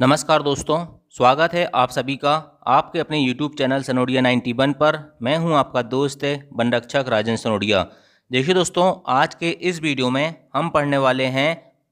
नमस्कार दोस्तों स्वागत है आप सभी का आपके अपने YouTube चैनल सनोडिया 91 पर मैं हूं आपका दोस्त है वन रक्षक राजन सनोडिया देखिए दोस्तों आज के इस वीडियो में हम पढ़ने वाले हैं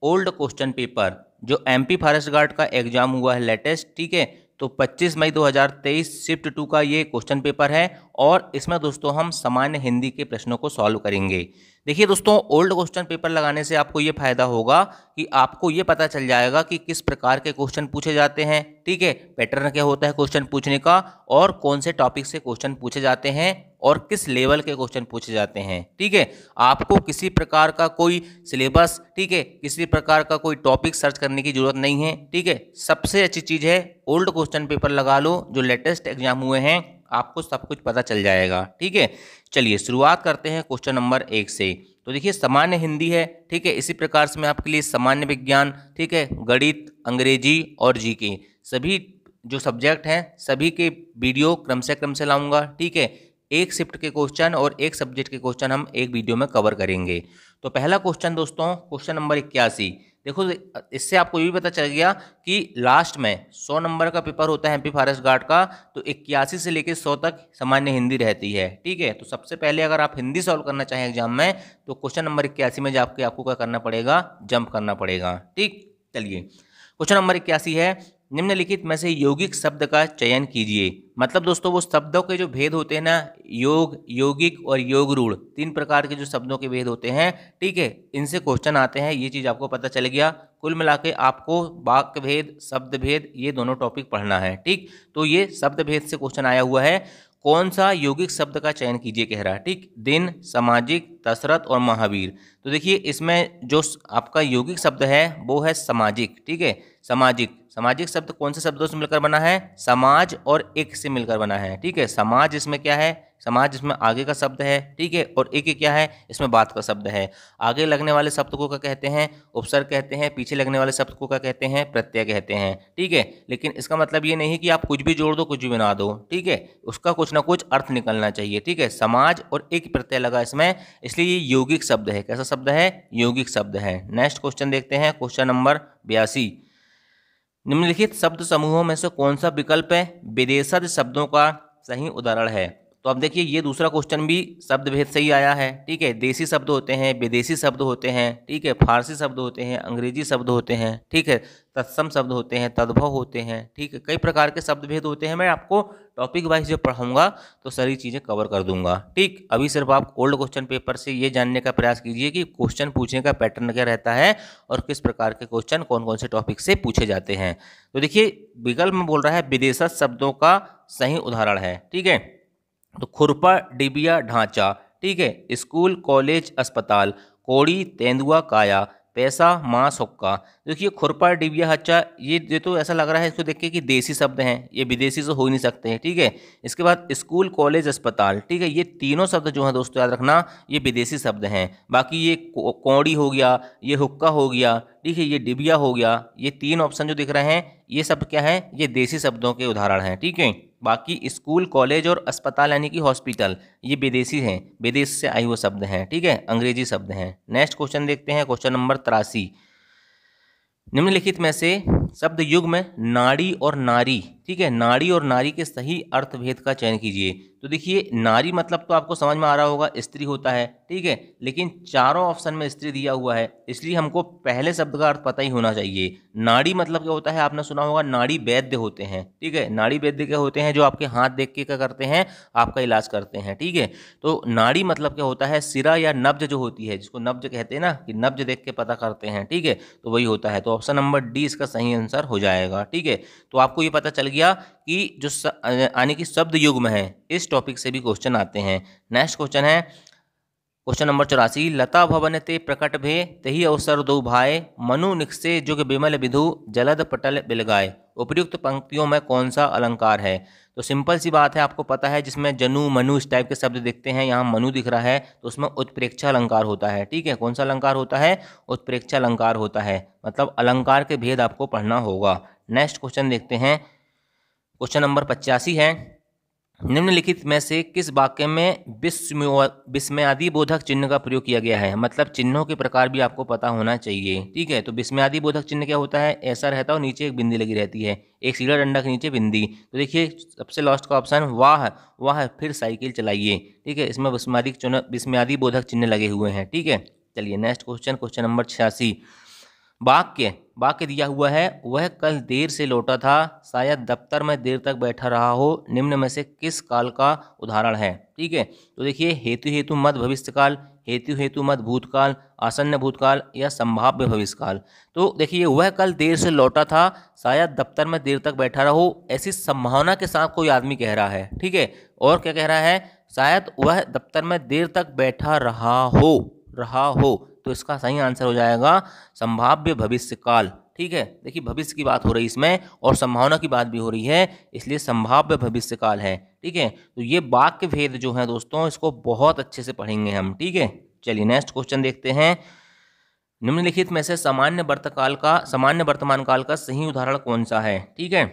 ओल्ड क्वेश्चन पेपर जो एमपी फॉरेस्ट गार्ड का एग्जाम हुआ है लेटेस्ट ठीक है तो 25 मई 2023 शिफ्ट टू का ये क्वेश्चन पेपर है और इसमें दोस्तों हम सामान्य हिंदी के प्रश्नों को सॉल्व करेंगे देखिए दोस्तों ओल्ड क्वेश्चन पेपर लगाने से आपको ये फायदा होगा कि आपको ये पता चल जाएगा कि किस प्रकार के क्वेश्चन पूछे जाते हैं ठीक है पैटर्न क्या होता है क्वेश्चन पूछने का और कौन से टॉपिक से क्वेश्चन पूछे जाते हैं और किस लेवल के क्वेश्चन पूछे जाते हैं ठीक है आपको किसी प्रकार का कोई सिलेबस ठीक है किसी प्रकार का कोई टॉपिक सर्च करने की जरूरत नहीं है ठीक है सबसे अच्छी चीज़ है ओल्ड क्वेश्चन पेपर लगा लो जो लेटेस्ट एग्जाम हुए हैं आपको सब कुछ पता चल जाएगा ठीक है चलिए शुरुआत करते हैं क्वेश्चन नंबर एक से तो देखिए सामान्य हिंदी है ठीक है इसी प्रकार से मैं आपके लिए सामान्य विज्ञान ठीक है गणित अंग्रेजी और जी के सभी जो सब्जेक्ट हैं सभी के वीडियो क्रम से क्रम से लाऊंगा ठीक है एक शिफ्ट के क्वेश्चन और एक सब्जेक्ट के क्वेश्चन हम एक वीडियो में कवर करेंगे तो पहला क्वेश्चन दोस्तों क्वेश्चन नंबर इक्यासी देखो इससे आपको ये भी पता चल गया कि लास्ट में सौ नंबर का पेपर होता है एमपी फॉरेस्ट गार्ड का तो इक्यासी से लेकर सौ तक सामान्य हिंदी रहती है ठीक है तो सबसे पहले अगर आप हिंदी सॉल्व करना चाहें एग्जाम में तो क्वेश्चन नंबर इक्यासी में जाके आपको क्या करना पड़ेगा जंप करना पड़ेगा ठीक चलिए क्वेश्चन नंबर इक्यासी है निम्नलिखित में से यौगिक शब्द का चयन कीजिए मतलब दोस्तों वो शब्दों के जो भेद होते हैं ना योग यौगिक और योग रूढ़ तीन प्रकार के जो शब्दों के भेद होते हैं ठीक है इनसे क्वेश्चन आते हैं ये चीज़ आपको पता चल गया कुल मिला के आपको वाक्य भेद शब्द भेद ये दोनों टॉपिक पढ़ना है ठीक तो ये शब्द भेद से क्वेश्चन आया हुआ है कौन सा यौगिक शब्द का चयन कीजिए कह रहा है ठीक दिन सामाजिक दशरथ और महावीर तो देखिए इसमें जो आपका यौगिक शब्द है वो है सामाजिक ठीक है सामाजिक सामाजिक शब्द कौन से शब्दों से मिलकर बना है समाज और एक से मिलकर बना है ठीक है समाज इसमें क्या है समाज इसमें आगे का शब्द है ठीक है और एक क्या है इसमें बात का शब्द है आगे लगने वाले शब्द को क्या कहते हैं उपसर्ग कहते हैं पीछे लगने वाले शब्द को क्या कहते हैं प्रत्यय कहते हैं ठीक है लेकिन इसका मतलब ये नहीं कि आप कुछ भी जोड़ दो कुछ भी बना दो ठीक है उसका कुछ ना कुछ अर्थ निकलना चाहिए ठीक है समाज और एक प्रत्यय लगा इसमें इसलिए ये यौगिक शब्द है कैसा शब्द है यौगिक शब्द है नेक्स्ट क्वेश्चन देखते हैं क्वेश्चन नंबर बयासी निम्नलिखित शब्द समूहों में से कौन सा विकल्प है विदेशज शब्दों का सही उदाहरण है तो अब देखिए ये दूसरा क्वेश्चन भी शब्द भेद से ही आया है ठीक है देसी शब्द होते हैं विदेशी शब्द होते हैं ठीक है फारसी शब्द होते हैं अंग्रेजी शब्द होते हैं ठीक है तत्सम शब्द होते हैं तद्भव होते हैं ठीक है कई प्रकार के शब्द भेद होते हैं मैं आपको टॉपिक वाइज जब पढ़ाऊंगा तो सारी चीज़ें कवर कर दूंगा ठीक अभी सिर्फ आप ओल्ड क्वेश्चन पेपर से ये जानने का प्रयास कीजिए कि क्वेश्चन पूछने का पैटर्न क्या रहता है और किस प्रकार के क्वेश्चन कौन कौन से टॉपिक से पूछे जाते हैं तो देखिए विकल्प में बोल रहा है विदेशा शब्दों का सही उदाहरण है ठीक है तो खुरपा डिबिया ढांचा ठीक है स्कूल कॉलेज अस्पताल कोड़ी तेंदुआ काया पैसा मांस हुक्का देखिए खुरपा डिबिया हच्चा ये ये तो ऐसा लग रहा है इसको देख के कि देसी शब्द हैं ये विदेशी से हो ही नहीं सकते हैं ठीक है इसके बाद स्कूल कॉलेज अस्पताल ठीक है ये तीनों शब्द जो हैं दोस्तों याद रखना ये विदेशी शब्द हैं बाकी ये कौड़ी हो गया ये हुक्का हो गया ठीक है ये डिबिया हो गया ये तीन ऑप्शन जो दिख रहे हैं ये शब्द क्या है ये देसी शब्दों के उदाहरण हैं ठीक है बाकी स्कूल कॉलेज और अस्पताल यानी कि हॉस्पिटल ये विदेशी हैं विदेश से आए हुए शब्द हैं ठीक है अंग्रेजी शब्द हैं नेक्स्ट क्वेश्चन देखते हैं क्वेश्चन नंबर तिरासी निम्नलिखित में से शब्द युग में नाड़ी और नारी ठीक है नारी और नारी के सही अर्थभेद का चयन कीजिए तो देखिए नारी मतलब तो आपको समझ में आ रहा होगा स्त्री होता है ठीक है लेकिन चारों ऑप्शन में स्त्री दिया हुआ है इसलिए हमको पहले शब्द का अर्थ पता ही होना चाहिए नाड़ी मतलब क्या होता है आपने सुना होगा नाड़ी वैद्य होते हैं ठीक है नाड़ी वैद्य क्या होते हैं जो आपके हाथ देख के क्या करते हैं आपका इलाज करते हैं ठीक है तो नाड़ी मतलब क्या होता है सिरा या नब्ज जो होती है जिसको नब्ज कहते हैं ना कि नब्ज देख के पता करते हैं ठीक है तो वही होता है तो ऑप्शन नंबर डी इसका सही आंसर हो जाएगा ठीक है तो आपको ये पता चल गया कि जो यानी कि शब्द युग में है इस टॉपिक से भी क्वेश्चन आते हैं नेक्स्ट क्वेश्चन है क्वेश्चन नंबर चौरासी लता भवन ते प्रकट भे तही अवसर दो भाए मनु निक्से जुग बिमल विधु जलद पटल बिलगाए उपयुक्त पंक्तियों में कौन सा अलंकार है तो सिंपल सी बात है आपको पता है जिसमें जनु मनु इस टाइप के शब्द दिखते हैं यहाँ मनु दिख रहा है तो उसमें उत्प्रेक्षा अलंकार होता है ठीक है कौन सा अलंकार होता है उत्प्रेक्षा अलंकार होता है मतलब अलंकार के भेद आपको पढ़ना होगा नेक्स्ट क्वेश्चन देखते हैं क्वेश्चन नंबर पचासी है निम्नलिखित में से किस वाक्य में विस्मयादि बोधक चिन्ह का प्रयोग किया गया है मतलब चिन्हों के प्रकार भी आपको पता होना चाहिए ठीक है तो विस्मयादि बोधक चिन्ह क्या होता है ऐसा रहता है और नीचे एक बिंदी लगी रहती है एक सीधा डंडा के नीचे बिंदी तो देखिए सबसे लास्ट का ऑप्शन वाह वाह फिर साइकिल चलाइए ठीक है इसमें विस्मयादि विस्मयादि बोधक चिन्ह लगे हुए हैं ठीक है चलिए नेक्स्ट क्वेश्चन क्वेश्चन नंबर छियासी वाक्य वाक्य दिया हुआ है वह कल देर से लौटा था शायद दफ्तर में देर तक बैठा रहा हो निम्न में से किस काल का उदाहरण है ठीक है तो देखिए हेतु हेतु मत भविष्यकाल हेतु हेतु मत भूतकाल आसन्न भूतकाल या संभाव्य भविष्यकाल तो देखिए वह कल देर से लौटा था शायद दफ्तर में देर तक बैठा रहो ऐसी संभावना के साथ कोई आदमी कह रहा है ठीक है और क्या कह रहा है शायद वह दफ्तर में देर तक बैठा रहा हो रहा हो तो इसका सही आंसर हो जाएगा संभाव्य भविष्य काल ठीक है देखिए भविष्य की बात हो रही है इसमें और संभावना की बात भी हो रही है इसलिए संभाव्य भविष्य काल है ठीक है तो ये वाक्य भेद जो है दोस्तों इसको बहुत अच्छे से पढ़ेंगे हम ठीक है चलिए नेक्स्ट क्वेश्चन देखते हैं निम्नलिखित में से सामान्य वर्तकाल का सामान्य वर्तमान काल का सही उदाहरण कौन सा है ठीक है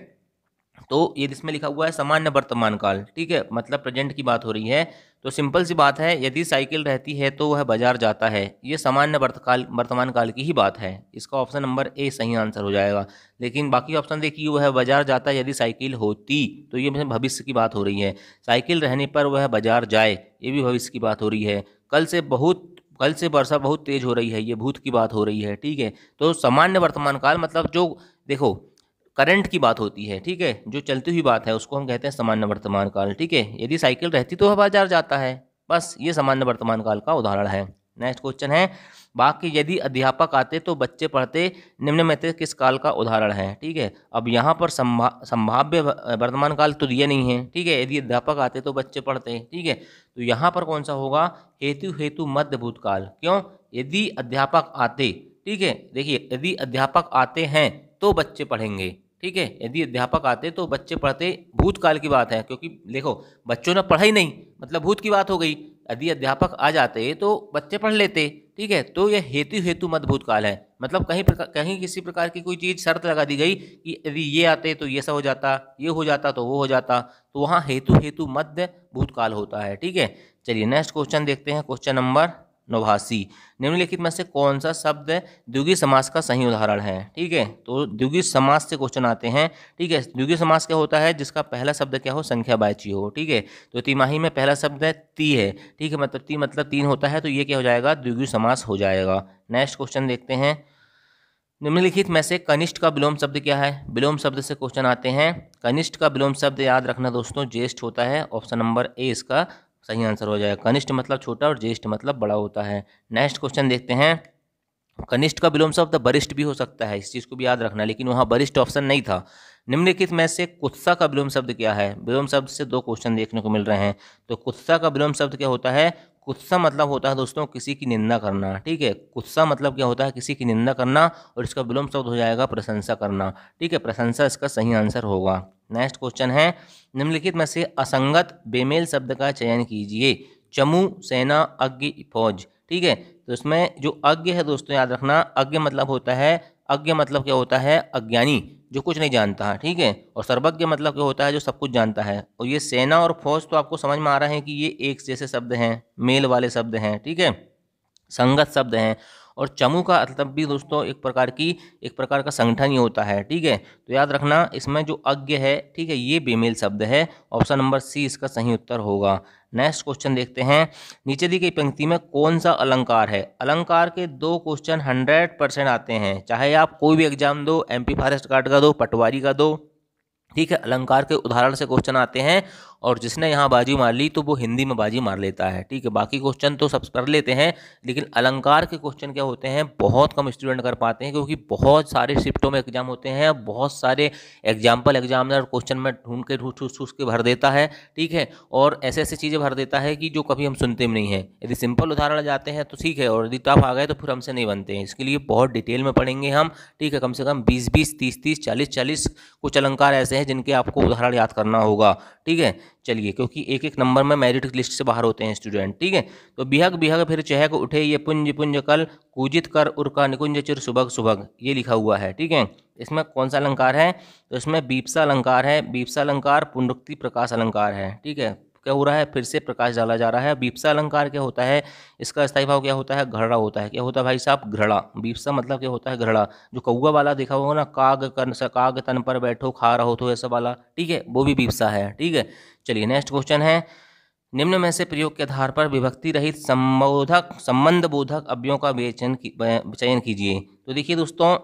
तो ये इसमें लिखा हुआ है सामान्य वर्तमान काल ठीक है मतलब प्रेजेंट की बात हो रही है तो सिंपल सी बात है यदि साइकिल रहती है तो वह बाजार जाता है ये सामान्य वर्तकाल वर्तमान काल की ही बात है इसका ऑप्शन नंबर ए सही आंसर हो जाएगा लेकिन बाकी ऑप्शन देखिए वह बाजार जाता है यदि साइकिल होती तो ये भविष्य की बात हो रही है साइकिल रहने पर वह बाजार जाए ये भी भविष्य की बात हो रही है कल से बहुत कल से वर्षा बहुत तेज हो रही है ये भूत की बात हो रही है ठीक है तो सामान्य वर्तमान काल मतलब जो देखो करंट की बात होती है ठीक है जो चलती हुई बात है उसको हम कहते हैं सामान्य वर्तमान काल ठीक है यदि साइकिल रहती तो वह बाजार जाता है बस ये सामान्य वर्तमान काल का उदाहरण है नेक्स्ट क्वेश्चन है बाकी यदि अध्यापक आते तो बच्चे पढ़ते निम्न में से किस काल का उदाहरण है ठीक है अब यहाँ पर संभा संभाव्य वर्तमान काल तो दिया नहीं है ठीक है यदि अध्यापक आते तो बच्चे पढ़ते ठीक है तो यहाँ पर कौन सा होगा हेतु हेतु मध्य भूतकाल क्यों यदि अध्यापक आते ठीक है देखिए यदि अध्यापक आते हैं तो बच्चे पढ़ेंगे ठीक है यदि अध्यापक आते तो बच्चे पढ़ते भूतकाल की बात है क्योंकि देखो बच्चों ने पढ़ा ही नहीं मतलब भूत की बात हो गई यदि अध्यापक आ जाते तो बच्चे पढ़ लेते ठीक है तो यह हेतु हेतु मत भूतकाल है मतलब कहीं प्रकार कहीं किसी प्रकार की कोई चीज़ शर्त लगा दी गई कि यदि ये आते तो ये सब हो जाता ये हो जाता तो वो हो जाता तो वहाँ हेतु हेतु मध्य भूतकाल होता है ठीक है चलिए नेक्स्ट क्वेश्चन देखते हैं क्वेश्चन नंबर नोभासी निम्नलिखित में से कौन सा शब्द द्विगी समास का सही उदाहरण है ठीक है तो द्विगी समास से क्वेश्चन आते हैं ठीक है द्विगी समास क्या होता है जिसका पहला शब्द क्या हो संख्या बाची हो ठीक है तो तिमाही में पहला शब्द है ती है ठीक है मतलब ती मतलब तीन होता है तो ये क्या हो जाएगा द्विगी समास हो जाएगा नेक्स्ट क्वेश्चन देखते हैं निम्नलिखित में से कनिष्ठ का विलोम शब्द क्या है विलोम शब्द से क्वेश्चन आते हैं कनिष्ठ का विलोम शब्द याद रखना दोस्तों ज्येष्ठ होता है ऑप्शन नंबर ए इसका सही आंसर हो जाएगा कनिष्ठ मतलब छोटा और ज्येष्ठ मतलब बड़ा होता है नेक्स्ट क्वेश्चन देखते हैं कनिष्ठ का विलोम शब्द वरिष्ठ भी हो सकता है इस चीज़ को भी याद रखना लेकिन वहाँ वरिष्ठ ऑप्शन नहीं था निम्नलिखित में से कुत्सा का विलोम शब्द क्या है विलोम शब्द से दो क्वेश्चन देखने को मिल रहे हैं तो कुत्सा का विलोम शब्द क्या होता है कुत्सा मतलब होता है दोस्तों किसी की निंदा करना ठीक है कुत्सा मतलब क्या होता है किसी की निंदा करना और इसका विलोम शब्द हो जाएगा प्रशंसा करना ठीक है प्रशंसा इसका सही आंसर होगा नेक्स्ट क्वेश्चन है निम्नलिखित में से असंगत बेमेल शब्द का चयन कीजिए चमू सेना अज्ञ फौज ठीक है तो इसमें जो अज्ञ है दोस्तों याद रखना अज्ञ मतलब होता है अज्ञ मतलब क्या होता है अज्ञानी जो कुछ नहीं जानता ठीक है और सर्वज्ञ मतलब क्या होता है जो सब कुछ जानता है और ये सेना और फौज तो आपको समझ में आ रहा है कि ये एक जैसे शब्द हैं मेल वाले शब्द हैं ठीक है संगत शब्द हैं और चमू का मतलब भी दोस्तों एक प्रकार की एक प्रकार का संगठन ही होता है ठीक है तो याद रखना इसमें जो अज्ञ है ठीक है ये बेमेल शब्द है ऑप्शन नंबर सी इसका सही उत्तर होगा नेक्स्ट क्वेश्चन देखते हैं नीचे दी गई पंक्ति में कौन सा अलंकार है अलंकार के दो क्वेश्चन हंड्रेड परसेंट आते हैं चाहे आप कोई भी एग्जाम दो एमपी फॉरेस्ट गार्ड का दो पटवारी का दो ठीक है अलंकार के उदाहरण से क्वेश्चन आते हैं और जिसने यहाँ बाजी मार ली तो वो हिंदी में बाजी मार लेता है ठीक है बाकी क्वेश्चन तो सब कर लेते हैं लेकिन अलंकार के क्वेश्चन क्या होते हैं बहुत कम स्टूडेंट कर पाते हैं क्योंकि बहुत सारे शिफ्टों में एग्जाम होते हैं बहुत सारे एग्जाम्पल एग्जामिनर क्वेश्चन में ढूंढ के ढूंढ छूस के भर देता है ठीक है और ऐसे ऐसे चीज़ें भर देता है कि जो कभी हम सुनते भी नहीं हैं यदि सिंपल उदाहरण जाते हैं तो ठीक है और यदि टफ आ गए तो फिर हमसे नहीं बनते हैं इसके लिए बहुत डिटेल में पढ़ेंगे हम ठीक है कम से कम बीस बीस तीस तीस चालीस चालीस कुछ अलंकार ऐसे हैं जिनके आपको उदाहरण याद करना होगा ठीक है चलिए क्योंकि एक एक नंबर में मेरिट लिस्ट से बाहर होते हैं स्टूडेंट ठीक है तो बिहग बिहग फिर चहक उठे ये पुंज पुंज कल कूजित कर उर्का निकुंज चिर सुबह सुबह ये लिखा हुआ है ठीक है इसमें कौन सा अलंकार है तो इसमें बीपसा अलंकार है बीपसा अलंकार पुनरुक्ति प्रकाश अलंकार है ठीक है क्या हो रहा है फिर से प्रकाश डाला जा रहा है बीपसा अलंकार क्या होता है इसका स्थायी भाव क्या होता है घड़ा होता है क्या होता है भाई साहब घड़ा बीपसा मतलब क्या होता है घड़ा जो कौआ वाला देखा होगा ना काग कर्ण सा काग तन पर बैठो खा रहो तो ऐसा वाला ठीक है वो भी बीपसा है ठीक है चलिए नेक्स्ट क्वेश्चन है निम्न में से प्रयोग के आधार पर विभक्ति रहित संबोधक संबंध बोधक अव्यों का बेचन चयन कीजिए तो देखिए दोस्तों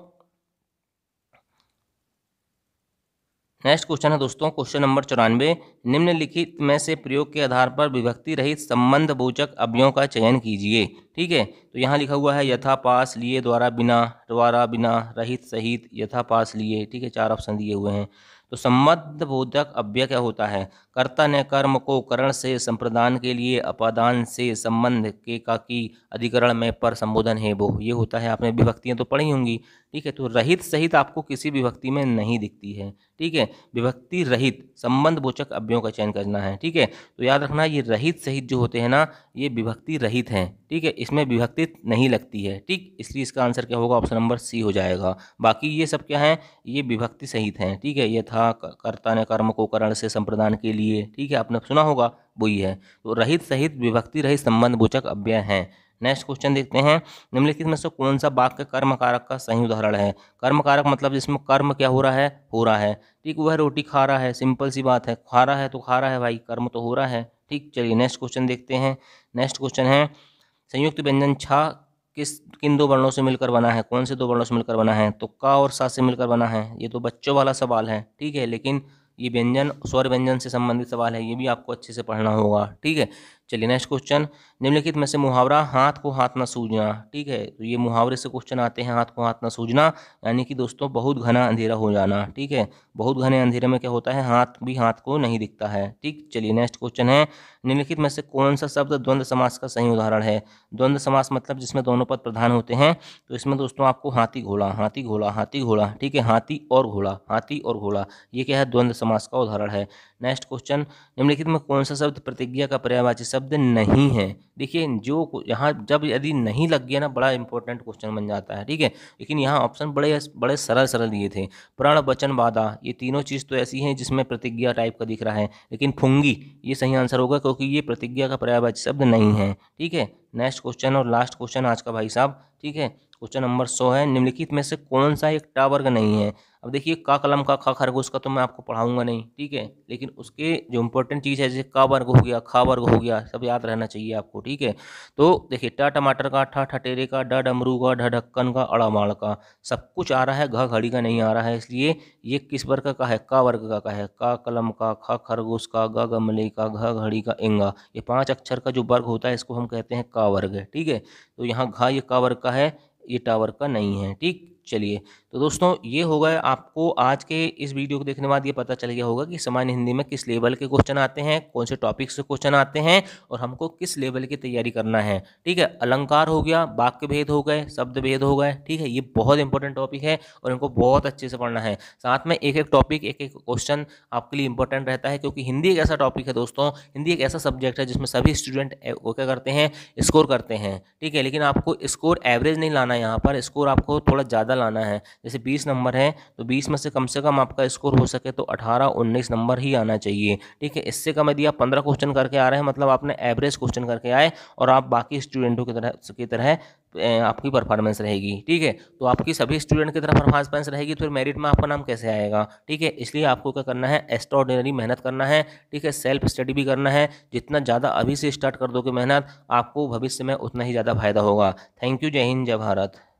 नेक्स्ट क्वेश्चन है दोस्तों क्वेश्चन नंबर चौरानवे निम्नलिखित में से प्रयोग के आधार पर विभक्ति रहित संबंध बोचक अवयों का चयन कीजिए ठीक है तो यहाँ लिखा हुआ है यथा पास लिए द्वारा बिना द्वारा बिना रहित सहित यथा पास लिए ठीक है चार ऑप्शन दिए हुए हैं तो सम्बद्ध बोधक अव्यय क्या होता है कर्ता ने कर्म को करण से संप्रदान के लिए अपादान से संबंध के का की अधिकरण में पर संबोधन है वो ये होता है आपने विभक्तियाँ तो पढ़ी होंगी ठीक है तो रहित सहित आपको किसी विभक्ति में नहीं दिखती है ठीक है विभक्ति रहित संबंध बोचक अव्यों का चयन करना है ठीक है तो याद रखना ये रहित सहित जो होते हैं ना ये विभक्ति रहित हैं ठीक है इसमें विभक्ति नहीं लगती है ठीक इसलिए इसका आंसर क्या होगा ऑप्शन नंबर सी हो जाएगा बाकी ये सब क्या है ये विभक्ति सहित हैं ठीक है ये था कर्ता ने कर्म को करण से संप्रदान के लिए ठीक है आपने सुना होगा वो ही है तो रहित सहित विभक्ति रहित संबंध बोचक अव्यय हैं नेक्स्ट क्वेश्चन देखते हैं निम्नलिखित में से कौन सा वाक्य कर्म कारक का सही उदाहरण है कर्म कारक मतलब जिसमें कर्म क्या हो रहा है हो रहा है ठीक वह रोटी खा रहा है सिंपल सी बात है खा रहा है तो खा रहा है भाई कर्म तो हो रहा है ठीक चलिए नेक्स्ट क्वेश्चन देखते हैं नेक्स्ट क्वेश्चन है संयुक्त व्यंजन छा किस किन दो वर्णों से मिलकर बना है कौन से दो वर्णों से मिलकर बना है तो का और सा से मिलकर बना है ये तो बच्चों वाला सवाल है ठीक है लेकिन ये व्यंजन स्वर व्यंजन से संबंधित सवाल है ये भी आपको अच्छे से पढ़ना होगा ठीक है चलिए नेक्स्ट क्वेश्चन निम्नलिखित में से मुहावरा हाथ को हाथ ना सूझना ठीक है तो ये मुहावरे से क्वेश्चन आते हैं हाथ को हाथ ना सूझना यानी कि दोस्तों बहुत घना अंधेरा हो जाना ठीक है बहुत घने अंधेरे में क्या होता है हाथ भी हाथ को नहीं दिखता है ठीक चलिए नेक्स्ट क्वेश्चन है निम्नलिखित में से कौन सा शब्द द्वंद्व समास का सही उदाहरण है द्वंद्व समास मतलब जिसमें दोनों पद प्रधान होते हैं तो इसमें दोस्तों आपको हाथी घोड़ा हाथी घोड़ा हाथी घोड़ा ठीक है हाथी और घोड़ा हाथी और घोड़ा ये क्या है द्वंद्व समास का उदाहरण है नेक्स्ट क्वेश्चन निम्नलिखित में कौन सा शब्द प्रतिज्ञा का पर्यायवाची शब्द नहीं है देखिए जो यहाँ जब यदि नहीं लग गया ना बड़ा इंपॉर्टेंट क्वेश्चन बन जाता है ठीक है लेकिन यहाँ ऑप्शन बड़े बड़े सरल सरल दिए थे प्रण वचन बाधा ये तीनों चीज़ तो ऐसी हैं जिसमें प्रतिज्ञा टाइप का दिख रहा है लेकिन फुंगी ये सही आंसर होगा क्योंकि ये प्रतिज्ञा का पर्यायवाची शब्द नहीं है ठीक है नेक्स्ट क्वेश्चन और लास्ट क्वेश्चन आज का भाई साहब ठीक है क्वेश्चन नंबर सौ है निम्नलिखित में से कौन सा एक टावर का नहीं है अब देखिए का कलम का खा खरगोश का तो मैं आपको पढ़ाऊंगा नहीं ठीक है लेकिन उसके जो इंपॉर्टेंट चीज़ है जैसे का वर्ग हो गया खा वर्ग हो गया सब याद रहना चाहिए आपको ठीक है तो देखिए टा टमाटर का ठा ठटेरे का ड डमरू का ढ ढक्कन का अड़ामाड़ का सब कुछ आ रहा है घ घड़ी का नहीं आ रहा है इसलिए ये किस वर्ग का है का वर्ग का का है का कलम का खा खरगोश का ग गमले का घ घड़ी का एंगा ये पाँच अक्षर का जो वर्ग होता है इसको हम कहते हैं का वर्ग ठीक है तो यहाँ घा ये का वर्ग का है ये टावर का नहीं है ठीक चलिए तो दोस्तों ये होगा आपको आज के इस वीडियो को देखने के बाद ये पता चल गया होगा कि सामान्य हिंदी में किस लेवल के क्वेश्चन आते हैं कौन से टॉपिक से क्वेश्चन आते हैं और हमको किस लेवल की तैयारी करना है ठीक है अलंकार हो गया वाक्य भेद हो गए शब्द भेद हो गए ठीक है ये बहुत इंपॉर्टेंट टॉपिक है और इनको बहुत अच्छे से पढ़ना है साथ में एक एक टॉपिक एक एक क्वेश्चन आपके लिए इंपॉर्टेंट रहता है क्योंकि हिंदी एक ऐसा टॉपिक है दोस्तों हिंदी एक ऐसा सब्जेक्ट है जिसमें सभी स्टूडेंट क्या करते हैं स्कोर करते हैं ठीक है लेकिन आपको स्कोर एवरेज नहीं लाना यहाँ पर स्कोर आपको थोड़ा ज़्यादा लाना है जैसे बीस नंबर है तो बीस में से कम से कम आपका स्कोर हो सके तो अठारह उन्नीस नंबर ही आना चाहिए ठीक है इससे कम यदि आप पंद्रह क्वेश्चन करके आ रहे हैं मतलब आपने एवरेज क्वेश्चन करके आए और आप बाकी स्टूडेंटों की तरह की तरह आपकी परफॉर्मेंस रहेगी ठीक है तो आपकी सभी स्टूडेंट की तरह परफॉर्मेंस रहेगी तो फिर मेरिट में आपका नाम कैसे आएगा ठीक है इसलिए आपको क्या करना है एक्स्ट्रॉर्डिनरी मेहनत करना है ठीक है सेल्फ स्टडी भी करना है जितना ज़्यादा अभी से स्टार्ट कर दोगे मेहनत आपको भविष्य में उतना ही ज़्यादा फायदा होगा थैंक यू जय हिंद जय भारत